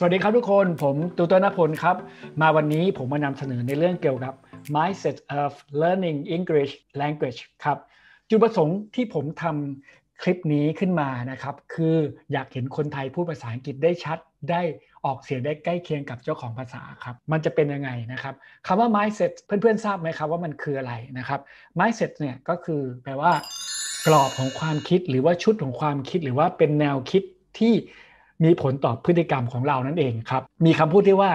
สวัสดีครับทุกคน ผมตูเตอร์นพล ครับ มาวันนี้ผมมานำเสนอในเรื่องเกี่ยวกับ mindset of learning English language ครับ จุดประสงค์ที่ผมทำคลิปนี้ขึ้นมานะครับ คืออยากเห็นคนไทยพูดภาษาอังกฤษได้ชัด ได้ออกเสียงได้ใกล้เคียงกับเจ้าของภาษาครับ มันจะเป็นยังไงนะครับคำว่า mindset เพื่อนๆ ทราบไหมครับว่ามันคืออะไรนะครับ mindset เนี่ยก็คือแปลว่ากรอบของความคิดหรือว่าชุดของความคิดหรือว่าเป็นแนวคิดที่มีผลต่อพฤติกรรมของเรานั่นเองครับมีคำพูดที่ว่า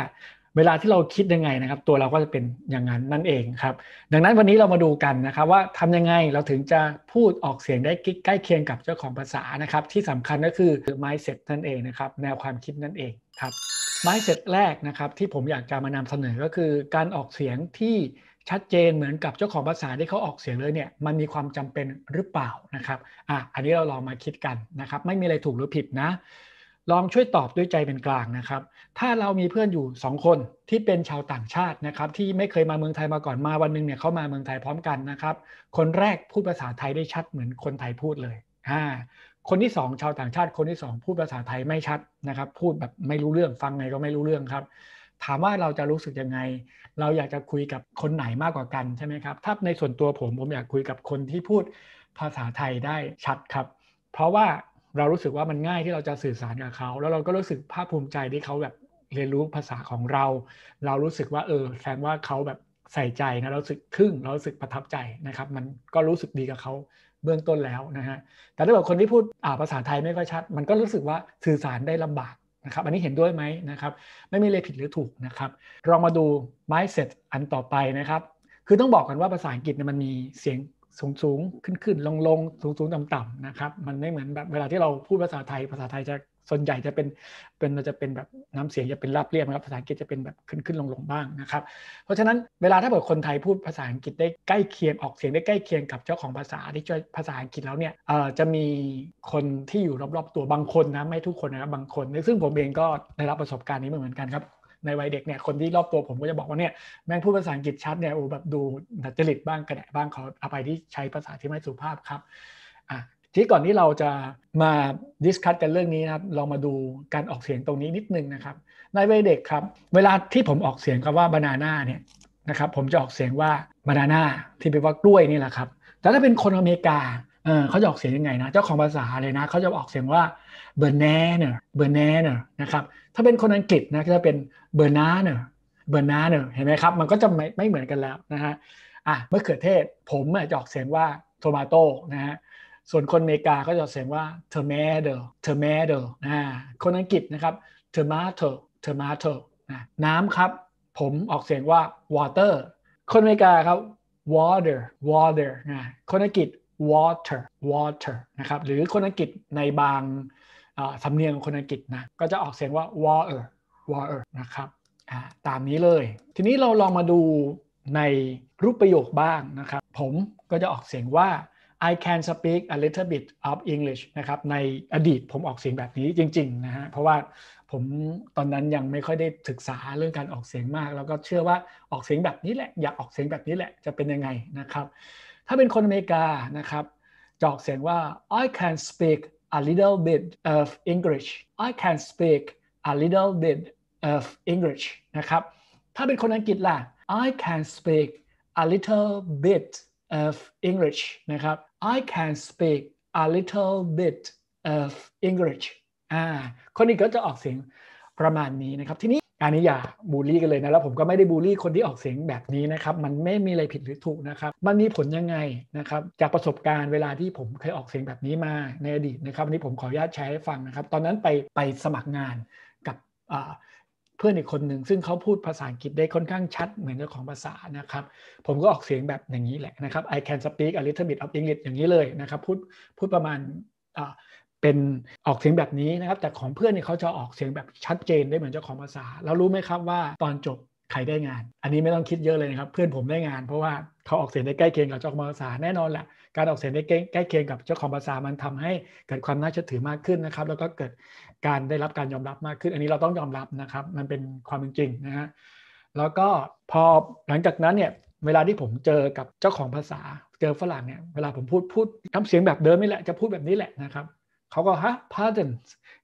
เวลาที่เราคิดยังไงนะครับ ตัวเราก็จะเป็นอย่างนั้นนั่นเองครับ ดังนั้นวันนี้เรามาดูกันนะครับ ว่าทำยังไงเราถึงจะพูดออกเสียงได้ใกล้เคียงกับเจ้าของภาษานะครับ ที่สำคัญก็คือ mindset นั่นเองนะครับ แนวความคิดนั่นเองครับ mindset แรกนะครับ ที่ผมอยากจะมานำเสนอก็คือการออกเสียงที่ชัดเจนเหมือนกับเจ้าของภาษาที่เขาออกเสียงเลยเนี่ย มันมีความจำเป็นหรือเปล่านะครับอ่ะอันนี้เราลองมาคิดกันนะครับ ไม่มีอะไรถูกหรือผิดนะลองช่วยตอบด้วยใจเป็นกลางนะครับ ถ้าเรามีเพื่อนอยู่ 2 คนที่เป็นชาวต่างชาตินะครับ ที่ไม่เคยมาเมืองไทยมาก่อนมาวันนึงเนี่ยเขามาเมืองไทยพร้อมกันนะครับคนแรกพูดภาษาไทยได้ชัดเหมือนคนไทยพูดเลยอ่าคนที่ 2 ชาวต่างชาติคนที่2พูดภาษาไทยไม่ชัดนะครับ พูดแบบไม่รู้เรื่องฟังไงก็ไม่รู้เรื่องครับ ถามว่าเราจะรู้สึกยังไง เราอยากจะคุยกับคนไหนมากกว่ากันใช่ไหมครับถ้าในส่วนตัวผมผมอยากคุยกับคนที่พูดภาษาไทยได้ชัดครับ เพราะว่าเรารู้สึกว่ามันง่ายที่เราจะสื่อสารกับเขา แล้วเราก็รู้สึกภาคภูมิใจที่เขาแบบเรียนรู้ภาษาของเรา เรารู้สึกว่าเออแสดงว่าเขาแบบใส่ใจนะเราสึกทึ่งเราสึกประทับใจนะครับ มันก็รู้สึกดีกับเขาเบื้องต้นแล้วนะฮะ แต่ถ้าแบบคนที่พูดภาษาไทยไม่ค่อยชัด มันก็รู้สึกว่าสื่อสารได้ลำบากนะครับ อันนี้เห็นด้วยไหมนะครับ ไม่มีเลยผิดหรือถูกนะครับ ลองมาดู mindset อันต่อไปนะครับ คือต้องบอกกันว่าภาษาอังกฤษเนี่ยมันมีเสียงสูงสูงขึ้นขึ้นลงลงสูงสูงต่ำต่ำนะครับ มันไม่เหมือนแบบเวลาที่เราพูดภาษาไทย ภาษาไทยจะส่วนใหญ่จะเป็นเป็นจะเป็นแบบน้ำเสียงจะเป็นราบเรียบนะครับ ภาษาอังกฤษจะเป็นแบบขึ้นขึ้นลงลงบ้างนะครับ เพราะฉะนั้นเวลาถ้าเกิดคนไทยพูดภาษาอังกฤษได้ใกล้เคียงออกเสียงได้ใกล้เคียงกับเจ้าของภาษาที่ช่วยภาษาอังกฤษแล้วเนี่ยเออจะมีคนที่อยู่รอบๆ ตัวบางคนนะ ไม่ทุกคนนะครับบางคน ซึ่งผมเองก็ได้รับประสบการณ์นี้เหมือนกันครับในวัยเด็กเนี่ยคนที่รอบตัวผมก็จะบอกว่าเนี่ยแม่งพูดภาษาอังกฤษชัดเนี่ยโอ้แบบดูนัจริตบ้างกระแดบ้างขออภัยที่ใช้ภาษาที่ไม่สุภาพครับอ่ะที่ก่อนที่เราจะมาดิสคัตกันเรื่องนี้นะครับเรามาดูการออกเสียงตรงนี้นิดนึงนะครับ ในวัยเด็กครับเวลาที่ผมออกเสียงคำว่าบานาน่าเนี่ยนะครับผมจะออกเสียงว่าบานาน่าที่แปลว่ากล้วยนี่แหละครับแต่ถ้าเป็นคนอเมริกาเขาจะออกเสียงยังไงนะเจ้าของภาษาเลยนะเขาจะออกเสียงว่า banana banana นะครับ ถ้าเป็นคนอังกฤษนะก็จะเป็น banana banana เห็นไหมครับ มันก็จะไม่ไม่เหมือนกันแล้วนะฮะ อ่ะ เมอเขือเทศผมจะออกเสียงว่า tomato นะฮะ ส่วนคนอเมริกาก็จะออกเสียงว่า tomato tomato นะคนอังกฤษนะครับ tomato tomato นะน้ำครับ ผมออกเสียงว่า water คนอเมริกาครับ water water นะ คนอังกฤษ water water นะครับหรือคนอังกฤษในบางสำเนียงของคนอังกฤษนะก็จะออกเสียงว่า water water นะครับตามนี้เลย ทีนี้เราลองมาดูในรูปประโยคบ้างนะครับผมก็จะออกเสียงว่า I can speak a little bit of English นะครับในอดีตผมออกเสียงแบบนี้จริงๆนะฮะเพราะว่าผมตอนนั้นยังไม่ค่อยได้ศึกษาเรื่องการออกเสียงมาก แล้วก็เชื่อว่าออกเสียงแบบนี้แหละอยากออกเสียงแบบนี้แหละจะเป็นยังไงนะครับถ้าเป็นคนอเมริกานะครับ จอกเสียงว่า I can speak a little bit of English I can speak a little bit of English นะครับ ถ้าเป็นคนอังกฤษล่ะ I can speak a little bit of English นะครับ I can speak a little bit of English อ่าคนนี้ก็จะออกเสียงประมาณนี้นะครับ ทีนี้อันนี้อย่าบูลลี่กันเลยนะแล้วผมก็ไม่ได้บูลลี่คนที่ออกเสียงแบบนี้นะครับมันไม่มีอะไรผิดหรือถูกนะครับมันมีผลยังไงนะครับจากประสบการณ์เวลาที่ผมเคยออกเสียงแบบนี้มาในอดีตนะครับวันนี้ผมขออนุญาตใช้ให้ฟังนะครับตอนนั้นไปไปสมัครงานกับเพื่อนอีกคนหนึ่งซึ่งเขาพูดภาษาอังกฤษได้ค่อนข้างชัดเหมือนเจ้าของภาษานะครับผมก็ออกเสียงแบบอย่างนี้แหละนะครับ I can speak a little bit of English อย่างนี้เลยนะครับพูดพูดประมาณเป็นออกเสียงแบบนี้นะครับ แต่ของเพื่อนเนี่ยเขาจะออกเสียงแบบชัดเจนได้เหมือนเจ้าของภาษา แล้วรู้ไหมครับว่า ตอนจบใครได้งาน อันนี้ไม่ต้องคิดเยอะเลยนะครับ เพื่อนผมได้งานเพราะว่าเขาออกเสียงได้ใกล้เคียงกับเจ้าของภาษาแน่นอน แหละการออกเสียงได้ใกล้เคียงกับเจ้าของภาษามันทำให้เกิดความน่าเชื่อถือมากขึ้นนะครับ แล้วก็เกิดการได้รับการยอมรับมากขึ้นอันนี้เราต้องยอมรับนะครับ มันเป็นความจริงนะฮะแล้วก็พอหลังจากนั้นเนี่ยเวลาที่ผมเจอกับเจ้าของภาษาเจอฝรั่งเนี่ยเวลาผมพูดพูดทำเสียงแบบเดิมนี่แหละจะพูดแบบนี้แหละนะครับเขาก็ฮะ pardon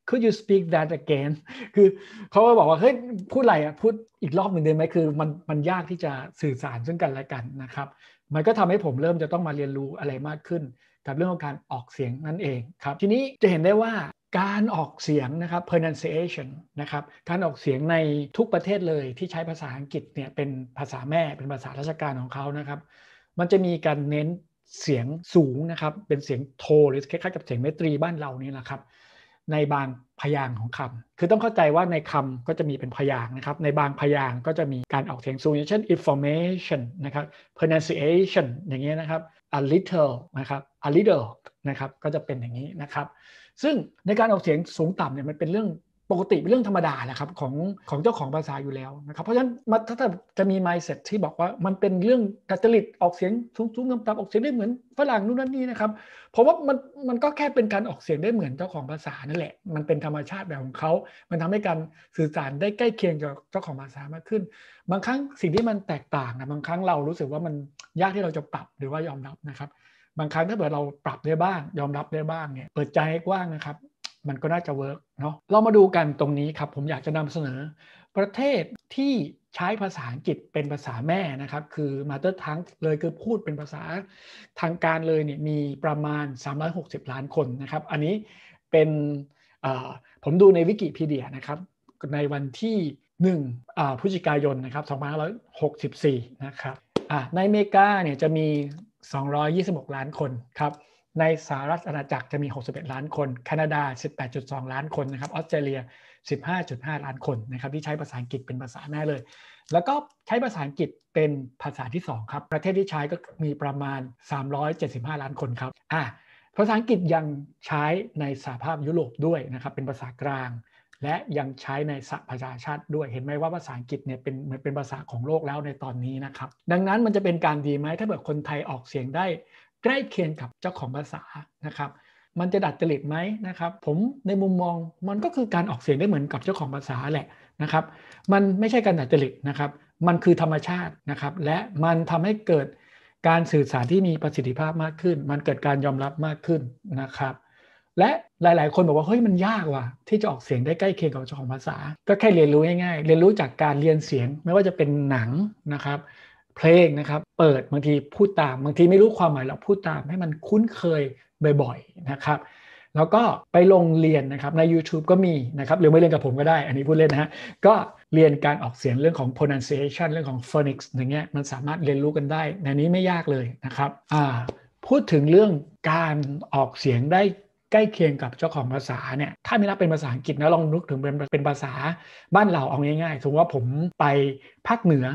could you speak that again คือเขาก็บอกว่า เฮ้ยพูดอะไรอ่ะ พูดอีกรอบหนึ่งได้ไหมคือมันมันยากที่จะสื่อสารซึ่งกันและกันนะครับ มันก็ทำให้ผมเริ่มจะต้องมาเรียนรู้อะไรมากขึ้นกับเรื่องของการออกเสียงนั่นเองครับ ทีนี้จะเห็นได้ว่าการออกเสียงนะครับ pronunciation นะครับการออกเสียงในทุกประเทศเลยที่ใช้ภาษาอังกฤษเนี่ยเป็นภาษาแม่เป็นภาษาราชการของเขานะครับ มันจะมีการเน้นเสียงสูงนะครับ เป็นเสียงโทหรือคล้ายๆ กับเสียงเมตรี บ้านเรานี่แหละครับ ในบางพยางของคำ คือต้องเข้าใจว่าในคำก็จะมีเป็นพยางนะครับ ในบางพยางก็จะมีการออกเสียงสูง อย่างเช่น information นะครับ pronunciation อย่างเงี้ยนะครับ a little นะครับ a little นะครับก็จะเป็นอย่างนี้นะครับ ซึ่งในการออกเสียงสูงต่ำเนี่ยมันเป็นเรื่องปกติเป็นเรื่องธรรมดานะครับของของเจ้าของภาษาอยู่แล้วนะครับ เพราะฉะนั้นถ้าจะมี mindset ที่บอกว่ามันเป็นเรื่องกัจจริตออกเสียงสูงงต่ำๆออกเสียงได้เหมือนฝรั่งนู่นนั่นนี่นะครับเพราะว่ามันมันก็แค่เป็นการออกเสียงได้เหมือนเจ้าของภาษานั่นแหละมันเป็นธรรมชาติแบบของเขา มันทำให้การสื่อสารได้ใกล้เคียงกับเจ้าของภาษามากขึ้น บางครั้งสิ่งที่มันแตกต่างนะบางครั้งเรารู้สึกว่ามันยากที่เราจะปรับหรือว่ายอมรับนะครับ บางครั้งถ้าเกิดเราปรับได้บ้าง ยอมรับได้บ้างเนี่ยเปิดใจให้กว้างนะครับมันก็น่าจะเวิร์กเนาะ เรามาดูกันตรงนี้ครับผมอยากจะนำเสนอ ประเทศที่ใช้ภาษาอังกฤษเป็นภาษาแม่นะครับ คือมาเตอร์ทั้งเลยคือพูดเป็นภาษาทางการเลยเนี่ยมีประมาณ 360 ล้านคนนะครับ อันนี้เป็นผมดูในวิกิพีเดียนะครับ ในวันที่1พฤศจิกายนนะครับ2564 นะครับ ในอเมริกาเนี่ยจะมี 226 ล้านคนครับในสหรัฐอาณาจักรจะมี 61 ล้านคน แคนาดา 18.2 ล้านคนนะครับ ออสเตรเลีย 15.5 ล้านคนนะครับที่ใช้ภาษาอังกฤษเป็นภาษาแม่เลย แล้วก็ใช้ภาษาอังกฤษเป็นภาษาที่2ครับ ประเทศที่ใช้ก็มีประมาณ 375 ล้านคนครับ อ่ะภาษาอังกฤษยังใช้ในสหภาพยุโรปด้วยนะครับเป็นภาษากลาง และยังใช้ในสหประชาชาติด้วย เห็นไหมว่าภาษาอังกฤษเนี่ยเป็นมันเป็นภาษาของโลกแล้วในตอนนี้นะครับ ดังนั้นมันจะเป็นการดีไหมถ้าเกิดคนไทยออกเสียงได้ใกล้เคียงกับเจ้าของภาษานะครับ มันจะดัดจริตไหมนะครับ ผมในมุมมองมันก็คือการออกเสียงได้เหมือนกับเจ้าของภาษาแหละนะครับ มันไม่ใช่การดัดจริตนะครับ มันคือธรรมชาตินะครับ และมันทำให้เกิดการสื่อสารที่มีประสิทธิภาพมากขึ้น มันเกิดการยอมรับมากขึ้นนะครับ และหลายๆ คนบอกว่าเฮ้ยมันยากว่ะที่จะออกเสียงได้ใกล้เคียงกับเจ้าของภาษา ก็แค่เรียนรู้ง่าย ๆ เรียนรู้จากการเรียนเสียงไม่ว่าจะเป็นหนังนะครับเพลงนะครับ เปิดบางทีพูดตาม บางทีไม่รู้ความหมายเราพูดตามให้มันคุ้นเคยบ่อยๆนะครับ แล้วก็ไปลงเรียนนะครับใน YouTube ก็มีนะครับหรือไม่เรียนกับผมก็ได้ อันนี้พูดเล่นนะฮะ ก็เรียนการออกเสียงเรื่องของ pronunciation เรื่องของ phonics อย่างเงี้ย มันสามารถเรียนรู้กันได้ในนี้ไม่ยากเลยนะครับอ่าพูดถึงเรื่องการออกเสียงได้ใกล้เคียงกับเจ้าของภาษาเนี่ยถ้าไม่รับเป็นภาษาอังกฤษนะลองนึกถึงเป็นเป็นภาษาบ้านเราเอาง่ายๆสมมติว่าผมไปภาคเหนือ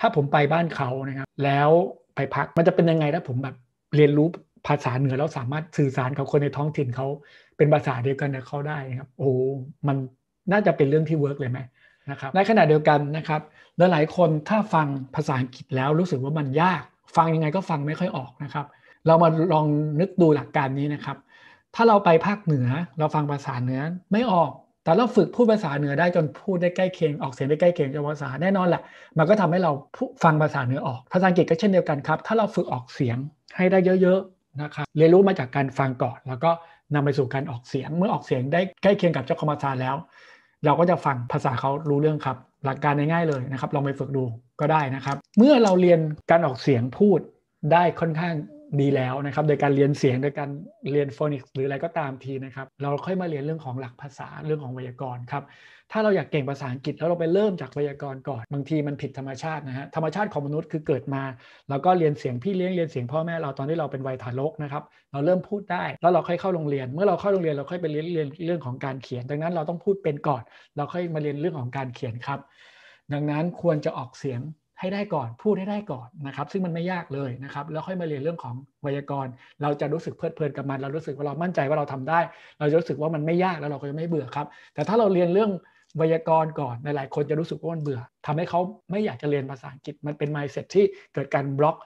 ถ้าผมไปบ้านเขานะครับ แล้วไปพักมันจะเป็นยังไงถ้าผมแบบเรียนรู้ภาษาเหนือแล้วสามารถสื่อสารกับคนในท้องถิ่นเขาเป็นภาษาเดียวกันกับเขาได้นะครับ โอ้มันน่าจะเป็นเรื่องที่เวิร์กเลยไหมนะครับ ในขณะเดียวกันนะครับลหลายคนถ้าฟังภาษาอังกฤษแล้วรู้สึกว่ามันยาก ฟังยังไงก็ฟังไม่ค่อยออกนะครับ เรามาลองนึกดูหลักการนี้นะครับถ้าเราไปภาคเหนือเราฟังภาษาเหนือไม่ออก แต่เราฝึกพูดภาษาเหนือ ได้จนพูดได้ใกล้เคียงออกเสียงได้ใกล้เคียงจะภาษาแน่นอนแหละ มันก็ทำให้เราฟังภาษาเหนือออกภาษาอังกฤษก็เช่นเดียวกันครับ ถ้าเราฝึกออกเสียงให้ได้เยอะๆนะครับ เรียนรู้มาจากการฟังก่อน แล้วก็นำไปสู่การออกเสียง เมื่อออกเสียงได้ใกล้เคียงกับเจ้าของภาษาแล้ว เราก็จะฟังภาษาเขารู้เรื่องครับ หลักการง่ายๆเลยนะครับลองไปฝึกดูก็ได้นะครับ เมื่อเราเรียนการออกเสียงพูดได้ค่อนข้างดีแล้วนะครับ โดยการเรียนเสียงโดยการเรียนฟอนิกส์หรืออะไรก็ตามทีนะครับเราค่อยมาเรียนเรื่องของหลักภาษาเรื่องของไวยากรณ์ครับ ถ้าเราอยากเก่งภาษาอังกฤษแล้วเราไปเริ่มจากไวยากรณ์ก่อน บางทีมันผิดธรรมชาตินะฮะธรรมชาติของมนุษย์คือเกิดมาแล้วก็เรียนเสียง พี่เลี้ยงเรียนเสียงพ่อแม่เราตอนที่เราเป็นวัยทารกนะครับเราเริ่มพูดได้แล้วเราค่อยเข้าโรงเรียน เมื่อเราเข้าโรงเรียนเราค่อยไปเรียนเรียนเรื่องของการเขียน ดังนั้นเราต้องพูดเป็นก่อน เราค่อยมาเรียนเรื่องของการเขียนครับ ดังนั้นควรจะออกเสียงให้ได้ก่อน พูดให้ได้ก่อนนะครับซึ่งมันไม่ยากเลยนะครับแล้วค่อยมาเรียนเรื่องของไวยากรณ์ เราจะรู้สึกเพลิดเพลินกับมันเรารู้สึกว่าเรามั่นใจว่าเราทำได้ เราจะรู้สึกว่ามันไม่ยากแล้วเราก็จะไม่เบื่อครับ แต่ถ้าเราเรียนเรื่องไวยากรณ์ก่อนในหลายคนจะรู้สึกว่ามันเบื่อ ทำให้เขาไม่อยากจะเรียนภาษาอังกฤษมันเป็นไมเซ็ตที่เกิดการบล็อก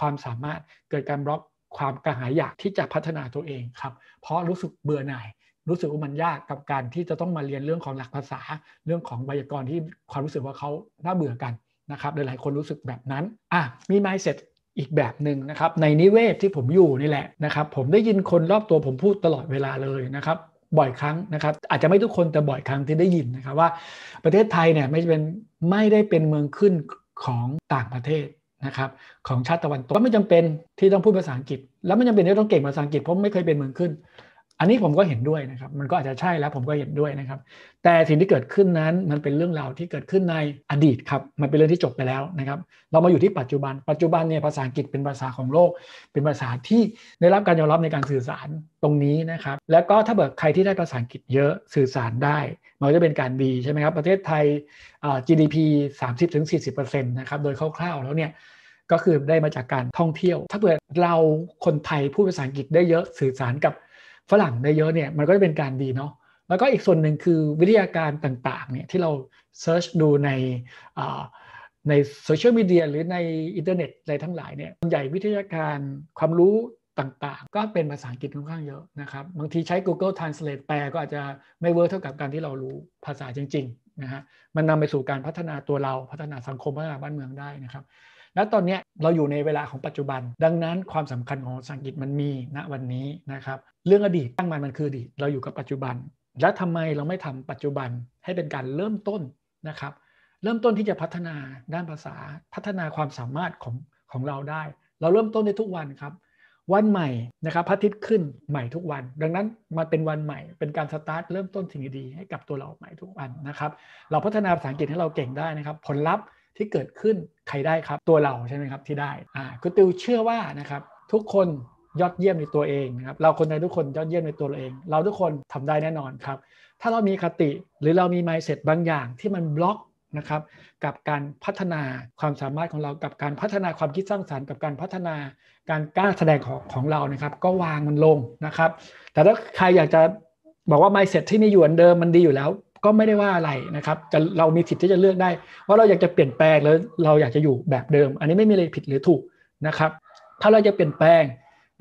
ความสามารถเกิดการบล็อกความกระหายอยากที่จะพัฒนาตัวเองครับเพราะรู้สึกเบื่อหน่ายรู้สึกว่ามันยากกับการที่จะต้องมาเรียนเรื่องของหลักภาษาเรื่องของไวยากรณ์ที่ความรู้สึกว่าเขาน่าเบื่อกันนะครับหลายๆคนรู้สึกแบบนั้นอ่ะมีไม่เสร็จอีกแบบหนึ่งนะครับในนิเวศที่ผมอยู่นี่แหละนะครับผมได้ยินคนรอบตัวผมพูดตลอดเวลาเลยนะครับบ่อยครั้งนะครับอาจจะไม่ทุกคนแต่บ่อยครั้งที่ได้ยินนะครับว่า ประเทศไทยเนี่ยไม่เป็นไม่ได้เป็นเมืองขึ้นของต่างประเทศนะครับของชาติตะวันตกก็ไม่จำเป็นที่ต้องพูดภาษาอังกฤษ แล้วไม่จำเป็นที่ต้องเก่งภาษาอังกฤษเพราะไม่เคยเป็นเมืองขึ้นอันนี้ผมก็เห็นด้วยนะครับ มันก็อาจจะใช่แล้วผมก็เห็นด้วยนะครับ แต่สิ่งที่เกิดขึ้นนั้น มันเป็นเรื่องราวที่เกิดขึ้นในอดีตครับ มันเป็นเรื่องที่จบไปแล้วนะครับ เรามาอยู่ที่ปัจจุบัน ปัจจุบันเนี่ยภาษาอังกฤษเป็นภาษาของโลก เป็นภาษาที่ได้รับการยอมรับในการสื่อสารตรงนี้นะครับ แล้วก็ถ้าเกิดใครที่ได้ภาษาอังกฤษเยอะสื่อสารได้ มันจะเป็นการดีใช่ไหมครับประเทศไทย GDP 30-40%นะครับโดยคร่าวๆ แล้วเนี่ยก็คือได้มาจากการท่องเที่ยว ถ้าเกิดเราคนไทยพูดภาษาอังกฤษได้เยอะสื่อสารกับฝรั่งได้เยอะเนี่ยมันก็จะเป็นการดีเนาะแล้วก็อีกส่วนหนึ่งคือวิทยาการต่างๆเนี่ยที่เราเซิร์ชดูในในโซเชียลมีเดียหรือในอินเทอร์เน็ตอะไรทั้งหลายเนี่ยส่วนใหญ่วิทยาการความรู้ต่างๆ ก็เป็นภาษาอังกฤษค่อนข้างเยอะนะครับ บางทีใช้ Google Translate แปลก็อาจจะไม่เวิร์กเท่ากับการที่เรารู้ภาษาจริงๆนะฮะมันนำไปสู่การพัฒนาตัวเราพัฒนาสังคมพัฒนาบ้านเมืองได้นะครับแล้วตอนนี้เราอยู่ในเวลาของปัจจุบัน ดังนั้นความสำคัญของภาษาอังกฤษมันมีณวันนี้นะครับเรื่องอดีตตั้งมันมันคืออดีตเราอยู่กับปัจจุบันแล้วทำไมเราไม่ทำปัจจุบันให้เป็นการเริ่มต้นนะครับเริ่มต้นที่จะพัฒนาด้านภาษาพัฒนาความสามารถของของเราได้ เราเริ่มต้นในทุกวันครับ วันใหม่นะครับพระอาทิตย์ขึ้นใหม่ทุกวัน ดังนั้นมาเป็นวันใหม่เป็นการสตาร์ทเริ่มต้นสิ่งดีๆให้กับตัวเราใหม่ทุกวันนะครับ เราพัฒนาภาษาอังกฤษให้เราเก่งได้นะครับผลลัพธ์ที่เกิดขึ้นใครได้ครับตัวเราใช่ไหมครับที่ได้อ่าคุณติวเชื่อว่านะครับ ทุกคนยอดเยี่ยมในตัวเองนะครับเราคนในทุกคนยอดเยี่ยมในตัวเราเอง เราทุกคนทำได้แน่นอนครับ ถ้าเรามีคติหรือเรามีไมเซ็ตบางอย่างที่มันบล็อกนะครับ กับการพัฒนาความสามารถของเรา กับการพัฒนาความคิดสร้างสารรค์กับการพัฒนาการกล้าแสดงของของเรานะครับ ก็วางมันลงนะครับ แต่ถ้าใครอยากจะบอกว่าไมเซ็ตที่มีอยู่อันเดิมมันดีอยู่แล้วก็ไม่ได้ว่าอะไรนะครับจะเรามีสิทธิ์ที่จะเลือกได้ ว่าเราอยากจะเปลี่ยนแปลงหรือเราอยากจะอยู่แบบเดิม อันนี้ไม่มีอะไรผิดหรือถูกนะครับ ถ้าเราจะเปลี่ยนแปลง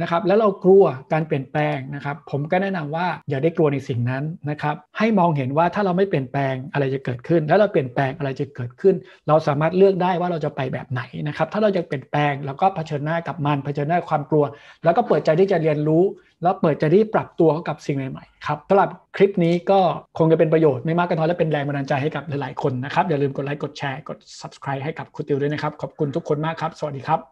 นะครับแล้วเรากลัวการเปลี่ยนแปลงนะครับ ผมก็แนะนำว่าอย่าได้กลัวในสิ่งนั้นนะครับให้มองเห็นว่าถ้าเราไม่เปลี่ยนแปลงอะไรจะเกิดขึ้นแล้วเราเปลี่ยนแปลงอะไรจะเกิดขึ้น เราสามารถเลือกได้ว่าเราจะไปแบบไหนนะครับ ถ้าเราจะเปลี่ยนแปลงเราก็เผชิญหน้ากับมันเผชิญหน้าความกลัว แล้วก็เปิดใจที่จะเรียนรู้แล้วเปิดใจที่ปรับตัวเข้ากับสิ่งใหม่ ๆ ครับสำหรับคลิปนี้ก็คงจะเป็นประโยชน์ไม่มากก็น้อยและเป็นแรงบันดาลใจให้กับหลายๆคนนะครับ อย่าลืมกดไลค์กดแชร์กด subscribe ให้กับคุณติวด้วยนะครับ ขอบคุณทุกคนมากครับ สวัสดีครับ